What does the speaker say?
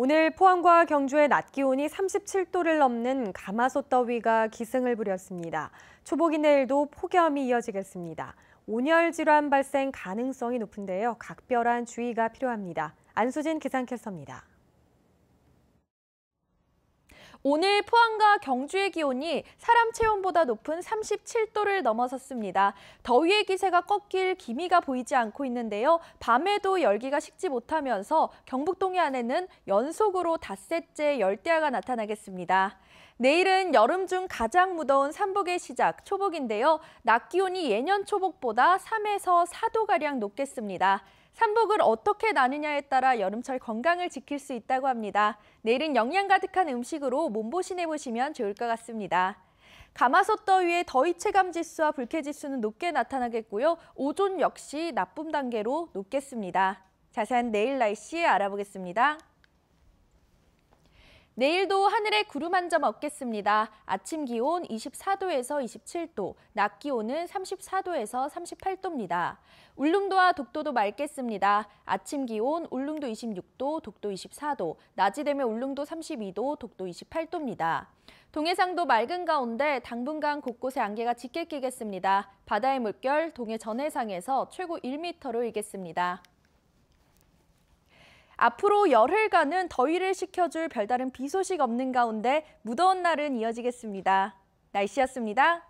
오늘 포항과 경주의 낮 기온이 37도를 넘는 가마솥더위가 기승을 부렸습니다. 초복인 내일도 폭염이 이어지겠습니다. 온열 질환 발생 가능성이 높은데요. 각별한 주의가 필요합니다. 안수진 기상캐스터입니다. 오늘 포항과 경주의 기온이 사람 체온보다 높은 37도를 넘어섰습니다. 더위의 기세가 꺾일 기미가 보이지 않고 있는데요. 밤에도 열기가 식지 못하면서 경북 동해안에는 연속으로 닷새째 열대야가 나타나겠습니다. 내일은 여름 중 가장 무더운 삼복의 시작, 초복인데요. 낮 기온이 예년 초복보다 3에서 4도가량 높겠습니다. 삼복을 어떻게 나누냐에 따라 여름철 건강을 지킬 수 있다고 합니다. 내일은 영양 가득한 음식으로 몸보신해 보시면 좋을 것 같습니다. 가마솥 더위에 더위 체감 지수와 불쾌 지수는 높게 나타나겠고요. 오존 역시 나쁨 단계로 높겠습니다. 자세한 내일 날씨 알아보겠습니다. 내일도 하늘에 구름 한 점 없겠습니다. 아침 기온 24도에서 27도, 낮 기온은 34도에서 38도입니다. 울릉도와 독도도 맑겠습니다. 아침 기온 울릉도 26도, 독도 24도, 낮이 되면 울릉도 32도, 독도 28도입니다. 동해상도 맑은 가운데 당분간 곳곳에 안개가 짙게 끼겠습니다. 바다의 물결 동해 전해상에서 최고 1m로 일겠습니다. 앞으로 열흘간은 더위를 식혀줄 별다른 비 소식 없는 가운데 무더운 날은 이어지겠습니다. 날씨였습니다.